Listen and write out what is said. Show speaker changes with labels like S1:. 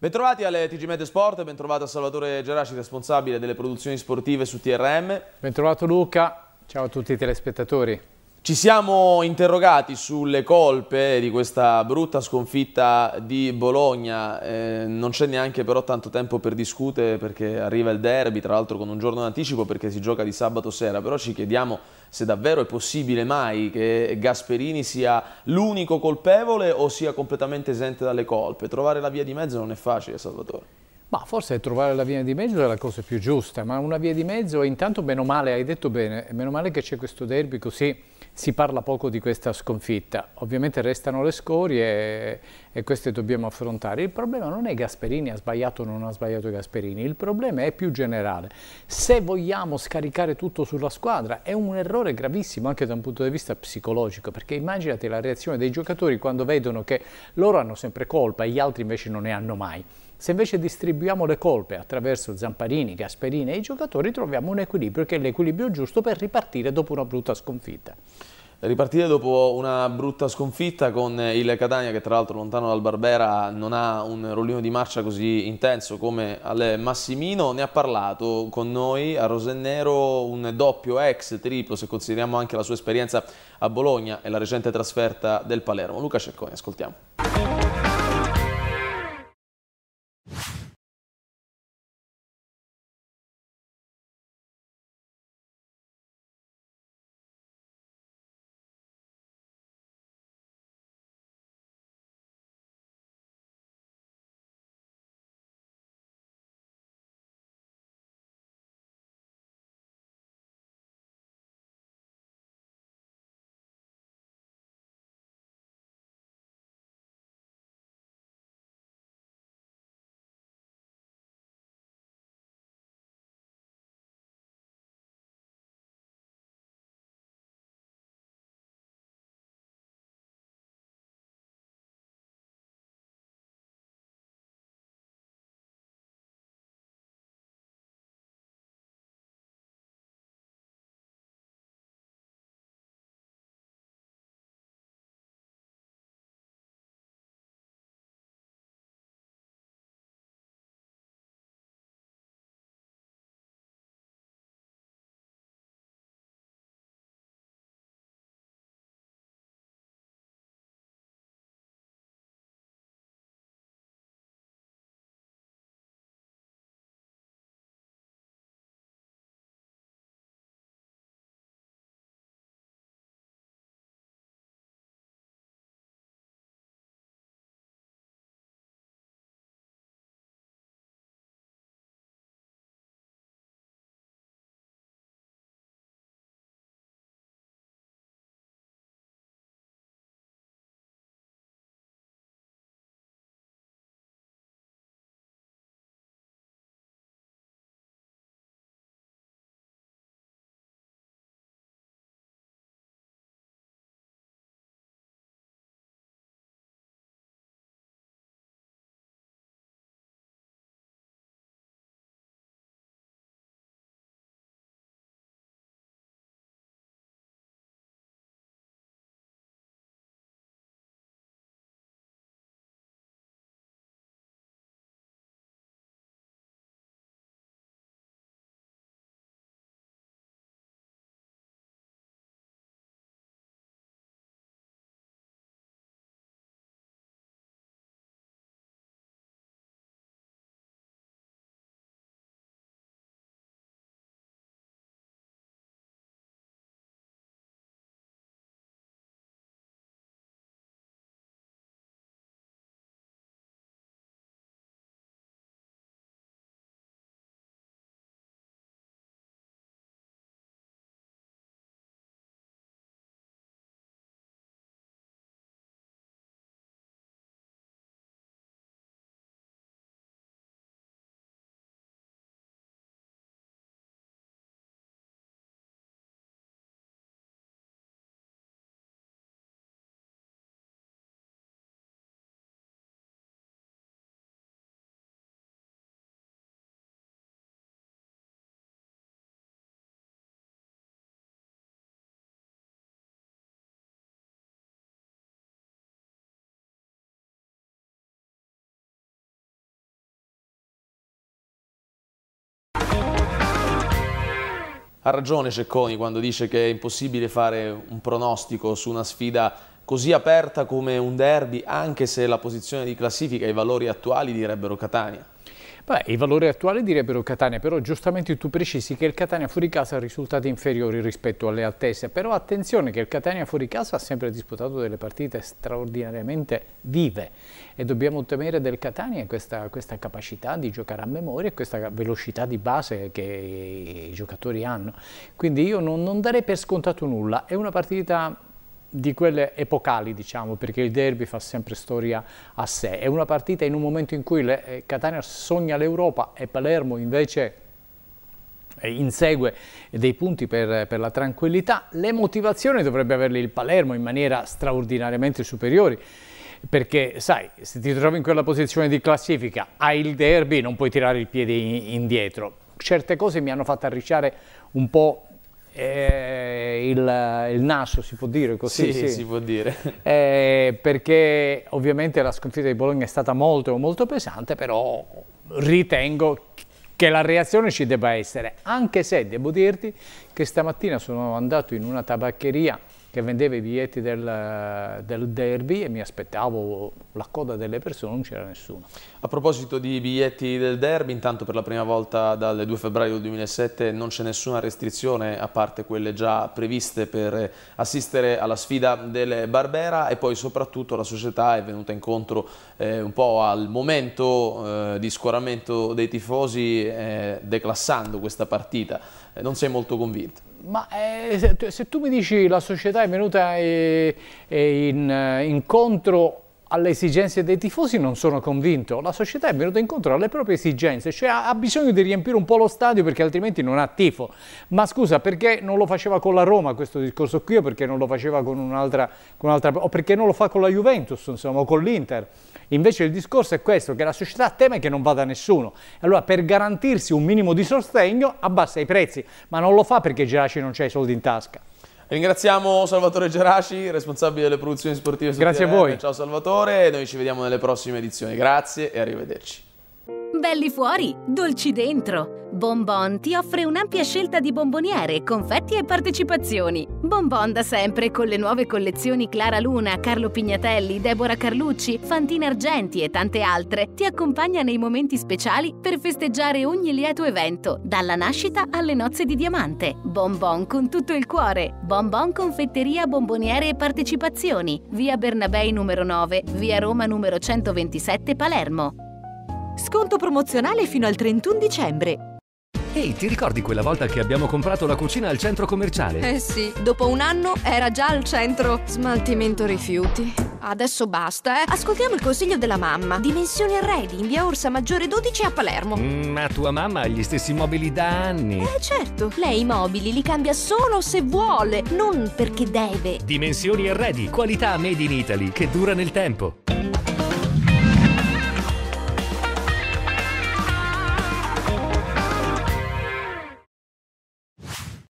S1: Bentrovati alle TG Med Sport, bentrovato a Salvatore Geraci, responsabile delle produzioni sportive su TRM. Bentrovato
S2: Luca,
S1: ciao a tutti i telespettatori. Ci siamo interrogati sulle colpe di questa brutta sconfitta di Bologna, eh, non c'è neanche però tanto tempo per discutere perché arriva il derby, tra l'altro con un giorno d'anticipo perché si gioca di sabato sera, però ci chiediamo se davvero è possibile mai che Gasperini sia l'unico colpevole o sia completamente esente dalle colpe. Trovare la via di mezzo non è facile, Salvatore. Ma forse
S2: trovare la via di mezzo è la cosa più giusta, ma una via di mezzo intanto meno male, hai detto bene, meno male che c'è questo derby così si parla poco di questa sconfitta, ovviamente restano le scorie e queste dobbiamo affrontare. Il problema non è Gasperini ha sbagliato o non ha sbagliato Gasperini, il problema è più generale. Se vogliamo scaricare tutto sulla squadra è un errore gravissimo anche da un punto di vista psicologico, perché immaginate la reazione dei giocatori quando vedono che loro hanno sempre colpa e gli altri invece non ne hanno mai. Se invece distribuiamo le colpe attraverso Zamparini, Gasperini e i giocatori troviamo un equilibrio che è l'equilibrio giusto per ripartire
S1: dopo una brutta sconfitta. Ripartire dopo una brutta sconfitta con il Catania che tra l'altro lontano dal Barbera non ha un rollino di marcia così intenso come al Massimino, ne ha parlato con noi a Rosennero un doppio ex triplo se consideriamo anche la sua esperienza a Bologna e la recente trasferta del Palermo. Luca Cercone, ascoltiamo. Ha ragione Cecconi quando dice che è impossibile fare un pronostico su una sfida così aperta come un derby, anche se la posizione di classifica e i valori attuali direbbero Catania. Beh, i valori
S2: attuali direbbero Catania, però giustamente tu precisi che il Catania fuori casa ha risultati inferiori rispetto alle altezze. però attenzione che il Catania fuori casa ha sempre disputato delle partite straordinariamente vive e dobbiamo temere del Catania questa, questa capacità di giocare a memoria e questa velocità di base che i giocatori hanno. Quindi io non, non darei per scontato nulla, è una partita di quelle epocali, diciamo, perché il derby fa sempre storia a sé. È una partita in un momento in cui le, eh, Catania sogna l'Europa e Palermo invece eh, insegue dei punti per, per, la tranquillità. Le motivazioni dovrebbe averle il Palermo in maniera straordinariamente superiori. Perché, sai, se ti trovi in quella posizione di classifica, hai il derby, non puoi tirare il piede in, indietro. Certe cose mi hanno fatto arricciare un po' Eh, il, il, naso si può dire così? Sì, sì. si può dire. Eh, perché ovviamente la sconfitta di Bologna è stata molto, molto pesante, però ritengo che la reazione ci debba essere, anche se devo dirti che stamattina sono andato in una tabaccheria che vendeva i biglietti del, del, derby e mi aspettavo la coda delle persone, non c'era nessuno.
S1: A proposito di biglietti del derby, intanto per la prima volta dal 2 febbraio 2007 non c'è nessuna restrizione a parte quelle già previste per assistere alla sfida del Barbera e poi soprattutto la società è venuta incontro eh, un po' al momento eh, di scoramento dei tifosi eh, declassando questa partita. Eh, non sei molto convinto?
S2: Ma eh, se tu mi dici la società è venuta eh, eh, in, eh, incontro alle esigenze dei tifosi non sono convinto. La società è venuta incontro alle proprie esigenze, cioè ha bisogno di riempire un po' lo stadio perché altrimenti non ha tifo. Ma scusa, perché non lo faceva con la Roma questo discorso qui o perché non lo faceva con un'altra un o perché non lo fa con la Juventus, insomma, o con l'Inter? Invece il discorso è questo, che la società teme che non vada nessuno. Allora per garantirsi un minimo di sostegno abbassa i prezzi, ma non lo fa perché Geraci non c'ha i soldi in tasca.
S1: Ringraziamo Salvatore Geraci, responsabile delle produzioni sportive. Grazie TRM. a voi. Ciao Salvatore, noi ci vediamo nelle prossime edizioni. Grazie e arrivederci.
S2: Belli fuori, dolci dentro. Bonbon ti offre un'ampia scelta di bomboniere, confetti e partecipazioni. Bonbon da sempre con le nuove collezioni Clara Luna, Carlo Pignatelli, Deborah Carlucci, Fantina Argenti e tante altre ti accompagna nei momenti speciali per festeggiare ogni lieto evento, dalla nascita alle nozze di diamante. Bonbon con tutto il cuore. Bonbon Confetteria Bomboniere e Partecipazioni. Via Bernabei numero 9, via Roma numero 127 Palermo. Sconto promozionale fino al 31 dicembre. Ehi, ti ricordi quella volta che abbiamo comprato la cucina al centro commerciale? Eh
S1: sì, dopo un anno era già al centro. Smaltimento rifiuti. Adesso basta, eh. Ascoltiamo il consiglio della mamma. Dimensioni arredi in via Orsa Maggiore 12 a Palermo.
S2: Mm, ma tua mamma ha gli stessi mobili da anni. Eh
S1: certo, lei i mobili li cambia solo se
S2: vuole, non perché deve. Dimensioni arredi, qualità made in Italy che dura nel tempo.